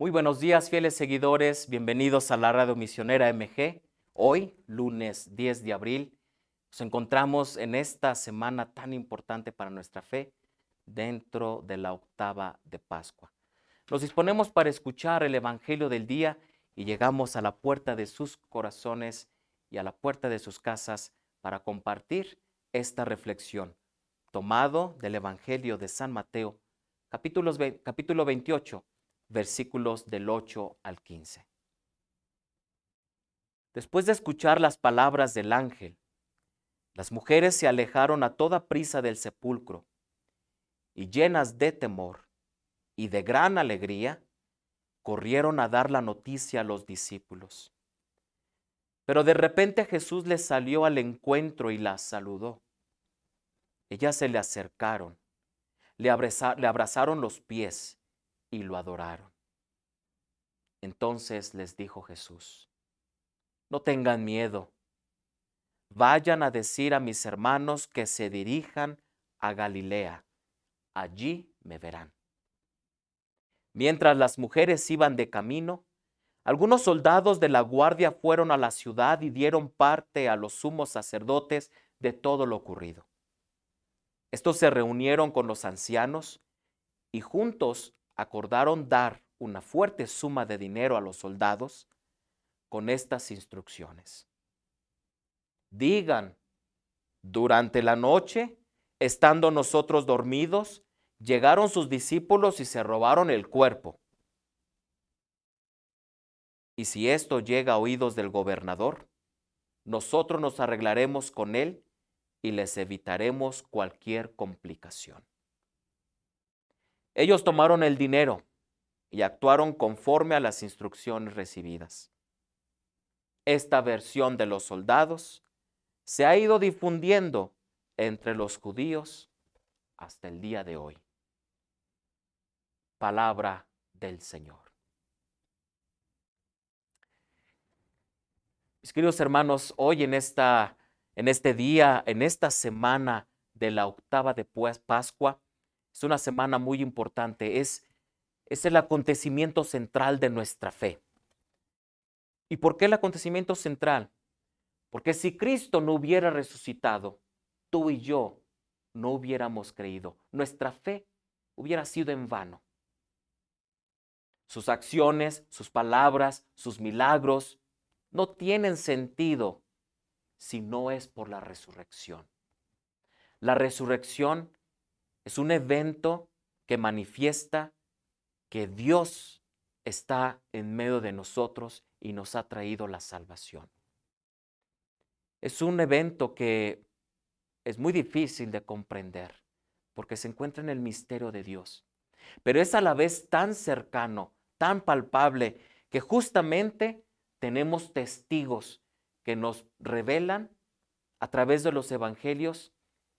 Muy buenos días, fieles seguidores. Bienvenidos a la radio misionera MG. Hoy, lunes 10 de abril, nos encontramos en esta semana tan importante para nuestra fe, dentro de la octava de Pascua. Nos disponemos para escuchar el Evangelio del día y llegamos a la puerta de sus corazones y a la puerta de sus casas para compartir esta reflexión, tomado del Evangelio de San Mateo, capítulo, capítulo 28 versículos del 8 al 15. Después de escuchar las palabras del ángel, las mujeres se alejaron a toda prisa del sepulcro y llenas de temor y de gran alegría, corrieron a dar la noticia a los discípulos. Pero de repente Jesús les salió al encuentro y las saludó. Ellas se le acercaron, le, le abrazaron los pies y lo adoraron. Entonces les dijo Jesús, no tengan miedo, vayan a decir a mis hermanos que se dirijan a Galilea, allí me verán. Mientras las mujeres iban de camino, algunos soldados de la guardia fueron a la ciudad y dieron parte a los sumos sacerdotes de todo lo ocurrido. Estos se reunieron con los ancianos y juntos acordaron dar una fuerte suma de dinero a los soldados con estas instrucciones. Digan, durante la noche, estando nosotros dormidos, llegaron sus discípulos y se robaron el cuerpo. Y si esto llega a oídos del gobernador, nosotros nos arreglaremos con él y les evitaremos cualquier complicación. Ellos tomaron el dinero y actuaron conforme a las instrucciones recibidas. Esta versión de los soldados se ha ido difundiendo entre los judíos hasta el día de hoy. Palabra del Señor. Mis queridos hermanos, hoy en, esta, en este día, en esta semana de la octava de Pascua, es una semana muy importante, es, es el acontecimiento central de nuestra fe. ¿Y por qué el acontecimiento central? Porque si Cristo no hubiera resucitado, tú y yo no hubiéramos creído. Nuestra fe hubiera sido en vano. Sus acciones, sus palabras, sus milagros no tienen sentido si no es por la resurrección. La resurrección es un evento que manifiesta que Dios está en medio de nosotros y nos ha traído la salvación. Es un evento que es muy difícil de comprender porque se encuentra en el misterio de Dios, pero es a la vez tan cercano, tan palpable, que justamente tenemos testigos que nos revelan a través de los evangelios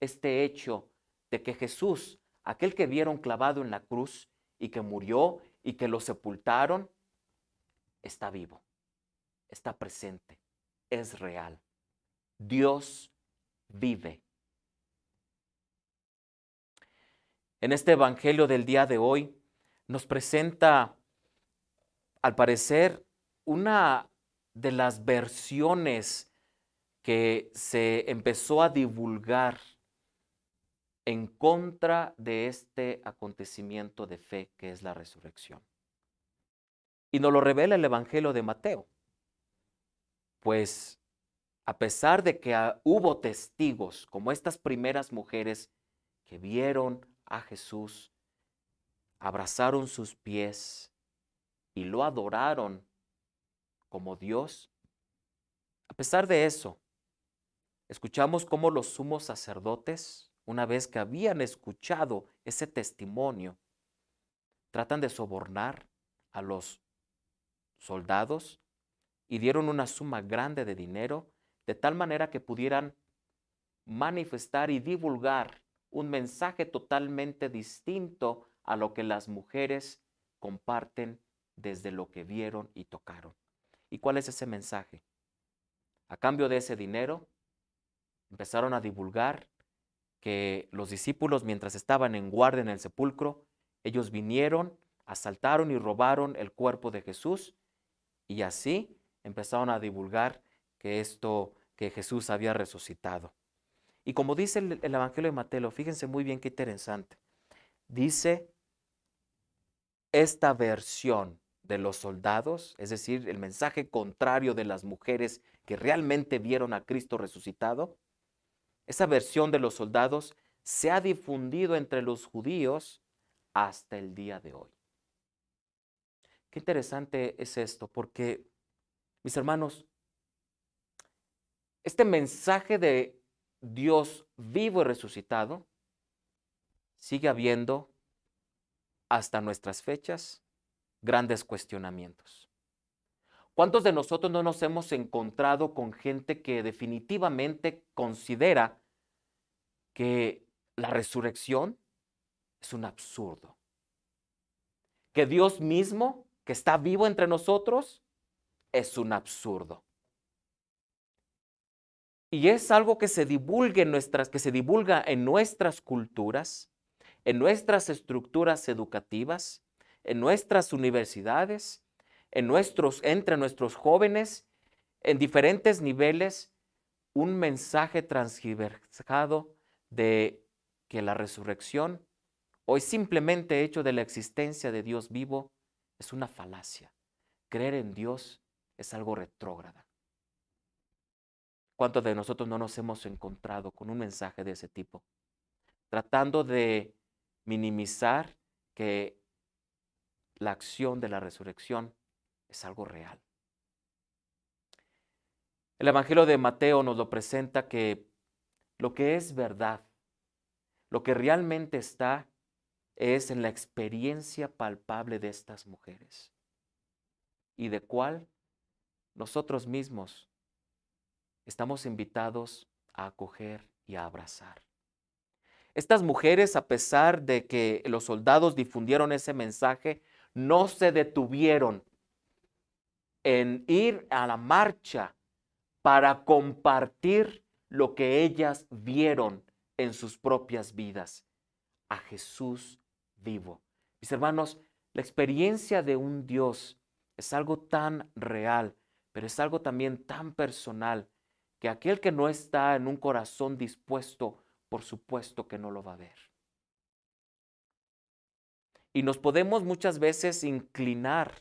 este hecho de que Jesús, aquel que vieron clavado en la cruz y que murió y que lo sepultaron, está vivo, está presente, es real. Dios vive. En este Evangelio del día de hoy nos presenta, al parecer, una de las versiones que se empezó a divulgar en contra de este acontecimiento de fe que es la resurrección. Y nos lo revela el Evangelio de Mateo. Pues a pesar de que hubo testigos como estas primeras mujeres que vieron a Jesús, abrazaron sus pies y lo adoraron como Dios, a pesar de eso, escuchamos cómo los sumos sacerdotes una vez que habían escuchado ese testimonio, tratan de sobornar a los soldados y dieron una suma grande de dinero de tal manera que pudieran manifestar y divulgar un mensaje totalmente distinto a lo que las mujeres comparten desde lo que vieron y tocaron. ¿Y cuál es ese mensaje? A cambio de ese dinero, empezaron a divulgar que los discípulos, mientras estaban en guardia en el sepulcro, ellos vinieron, asaltaron y robaron el cuerpo de Jesús y así empezaron a divulgar que esto, que Jesús había resucitado. Y como dice el, el Evangelio de Mateo, fíjense muy bien qué interesante. Dice esta versión de los soldados, es decir, el mensaje contrario de las mujeres que realmente vieron a Cristo resucitado, esa versión de los soldados se ha difundido entre los judíos hasta el día de hoy. Qué interesante es esto, porque, mis hermanos, este mensaje de Dios vivo y resucitado sigue habiendo hasta nuestras fechas grandes cuestionamientos. ¿Cuántos de nosotros no nos hemos encontrado con gente que definitivamente considera que la resurrección es un absurdo? Que Dios mismo, que está vivo entre nosotros, es un absurdo. Y es algo que se, divulgue en nuestras, que se divulga en nuestras culturas, en nuestras estructuras educativas, en nuestras universidades, en nuestros, entre nuestros jóvenes, en diferentes niveles, un mensaje transgiversado de que la resurrección, o es simplemente hecho de la existencia de Dios vivo, es una falacia. Creer en Dios es algo retrógrada. ¿Cuántos de nosotros no nos hemos encontrado con un mensaje de ese tipo? Tratando de minimizar que la acción de la resurrección es algo real. El Evangelio de Mateo nos lo presenta que lo que es verdad, lo que realmente está, es en la experiencia palpable de estas mujeres y de cual nosotros mismos estamos invitados a acoger y a abrazar. Estas mujeres, a pesar de que los soldados difundieron ese mensaje, no se detuvieron en ir a la marcha para compartir lo que ellas vieron en sus propias vidas, a Jesús vivo. Mis hermanos, la experiencia de un Dios es algo tan real, pero es algo también tan personal, que aquel que no está en un corazón dispuesto, por supuesto que no lo va a ver. Y nos podemos muchas veces inclinar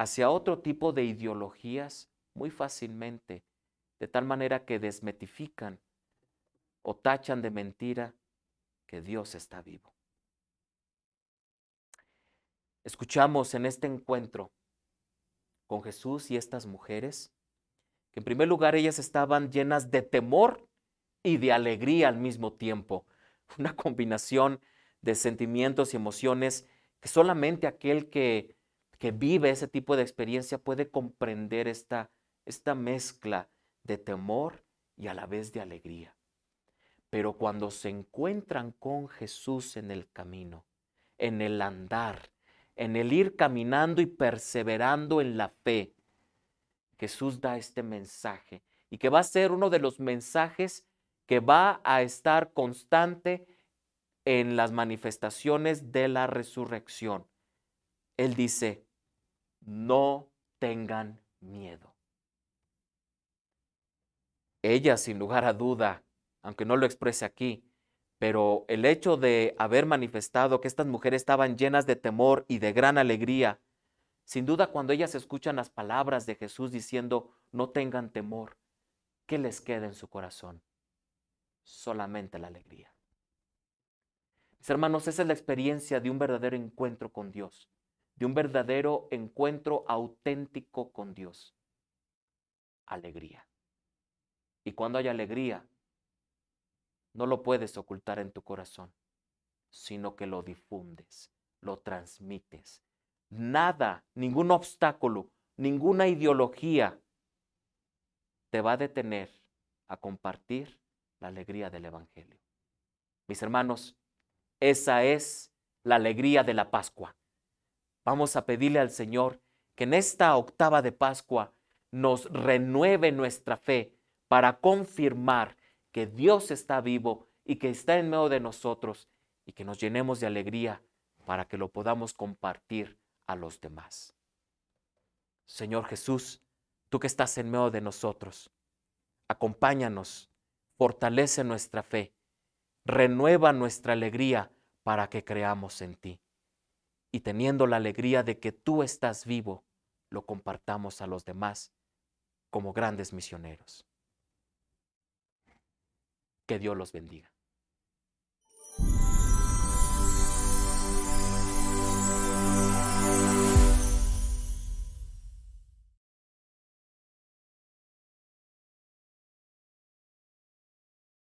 hacia otro tipo de ideologías muy fácilmente, de tal manera que desmetifican o tachan de mentira que Dios está vivo. Escuchamos en este encuentro con Jesús y estas mujeres que en primer lugar ellas estaban llenas de temor y de alegría al mismo tiempo, una combinación de sentimientos y emociones que solamente aquel que que vive ese tipo de experiencia puede comprender esta, esta mezcla de temor y a la vez de alegría. Pero cuando se encuentran con Jesús en el camino, en el andar, en el ir caminando y perseverando en la fe, Jesús da este mensaje y que va a ser uno de los mensajes que va a estar constante en las manifestaciones de la resurrección. Él dice, no tengan miedo. Ella, sin lugar a duda, aunque no lo exprese aquí, pero el hecho de haber manifestado que estas mujeres estaban llenas de temor y de gran alegría, sin duda cuando ellas escuchan las palabras de Jesús diciendo, no tengan temor, ¿qué les queda en su corazón? Solamente la alegría. Mis hermanos, esa es la experiencia de un verdadero encuentro con Dios de un verdadero encuentro auténtico con Dios. Alegría. Y cuando hay alegría, no lo puedes ocultar en tu corazón, sino que lo difundes, lo transmites. Nada, ningún obstáculo, ninguna ideología te va a detener a compartir la alegría del Evangelio. Mis hermanos, esa es la alegría de la Pascua. Vamos a pedirle al Señor que en esta octava de Pascua nos renueve nuestra fe para confirmar que Dios está vivo y que está en medio de nosotros y que nos llenemos de alegría para que lo podamos compartir a los demás. Señor Jesús, tú que estás en medio de nosotros, acompáñanos, fortalece nuestra fe, renueva nuestra alegría para que creamos en ti y teniendo la alegría de que tú estás vivo, lo compartamos a los demás como grandes misioneros. Que Dios los bendiga.